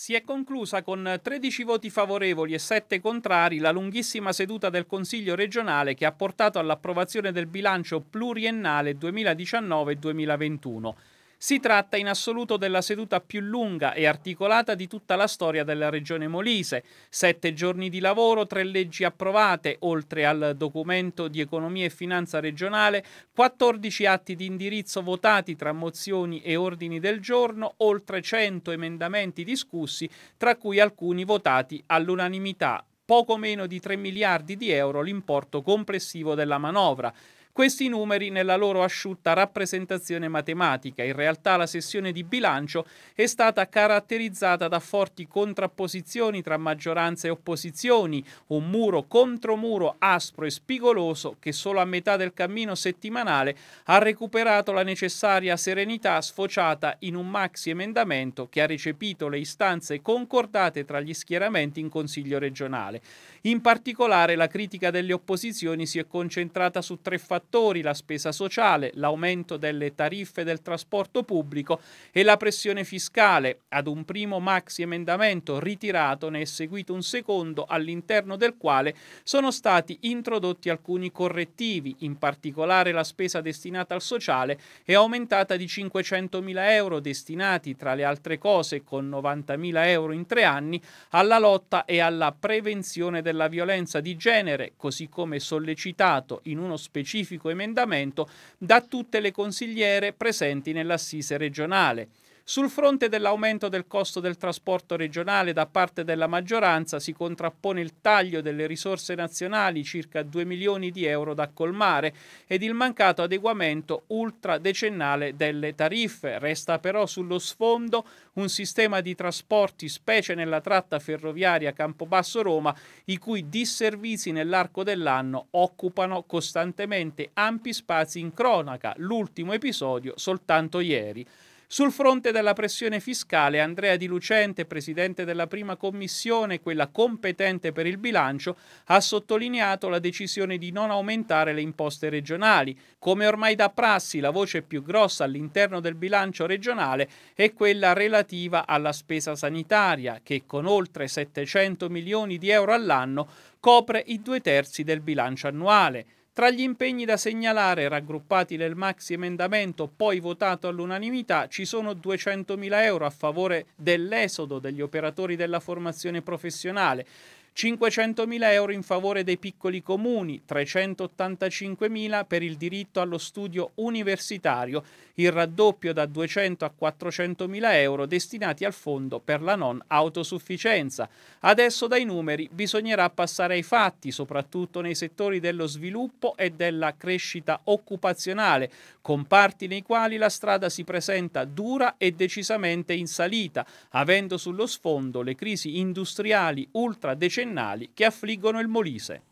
Si è conclusa con 13 voti favorevoli e 7 contrari la lunghissima seduta del Consiglio regionale che ha portato all'approvazione del bilancio pluriennale 2019-2021. Si tratta in assoluto della seduta più lunga e articolata di tutta la storia della regione Molise. Sette giorni di lavoro, tre leggi approvate, oltre al documento di economia e finanza regionale, 14 atti di indirizzo votati tra mozioni e ordini del giorno, oltre 100 emendamenti discussi, tra cui alcuni votati all'unanimità poco meno di 3 miliardi di euro l'importo complessivo della manovra questi numeri nella loro asciutta rappresentazione matematica. In realtà la sessione di bilancio è stata caratterizzata da forti contrapposizioni tra maggioranza e opposizioni, un muro contro muro aspro e spigoloso che solo a metà del cammino settimanale ha recuperato la necessaria serenità sfociata in un maxi emendamento che ha recepito le istanze concordate tra gli schieramenti in Consiglio regionale. In particolare la critica delle opposizioni si è concentrata su tre fattori fattori, la spesa sociale, l'aumento delle tariffe del trasporto pubblico e la pressione fiscale. Ad un primo maxi emendamento ritirato ne è seguito un secondo all'interno del quale sono stati introdotti alcuni correttivi, in particolare la spesa destinata al sociale è aumentata di 500.000 euro destinati tra le altre cose con 90.000 euro in tre anni alla lotta e alla prevenzione della violenza di genere, così come sollecitato in uno specifico specifico emendamento da tutte le consigliere presenti nell'assise regionale. Sul fronte dell'aumento del costo del trasporto regionale da parte della maggioranza si contrappone il taglio delle risorse nazionali, circa 2 milioni di euro da colmare, ed il mancato adeguamento ultradecennale delle tariffe. Resta però sullo sfondo un sistema di trasporti, specie nella tratta ferroviaria Campobasso-Roma, i cui disservizi nell'arco dell'anno occupano costantemente ampi spazi in cronaca, l'ultimo episodio soltanto ieri. Sul fronte della pressione fiscale, Andrea Di Lucente, presidente della prima commissione, quella competente per il bilancio, ha sottolineato la decisione di non aumentare le imposte regionali. Come ormai da prassi, la voce più grossa all'interno del bilancio regionale è quella relativa alla spesa sanitaria, che con oltre 700 milioni di euro all'anno copre i due terzi del bilancio annuale. Tra gli impegni da segnalare, raggruppati nel maxi emendamento poi votato all'unanimità, ci sono 200.000 euro a favore dell'esodo degli operatori della formazione professionale, 500.000 euro in favore dei piccoli comuni, 385.000 per il diritto allo studio universitario, il raddoppio da 200 a 400.000 euro destinati al fondo per la non autosufficienza. Adesso dai numeri bisognerà passare ai fatti, soprattutto nei settori dello sviluppo e della crescita occupazionale, comparti nei quali la strada si presenta dura e decisamente in salita, avendo sullo sfondo le crisi industriali ultra decennali decennali che affliggono il Molise.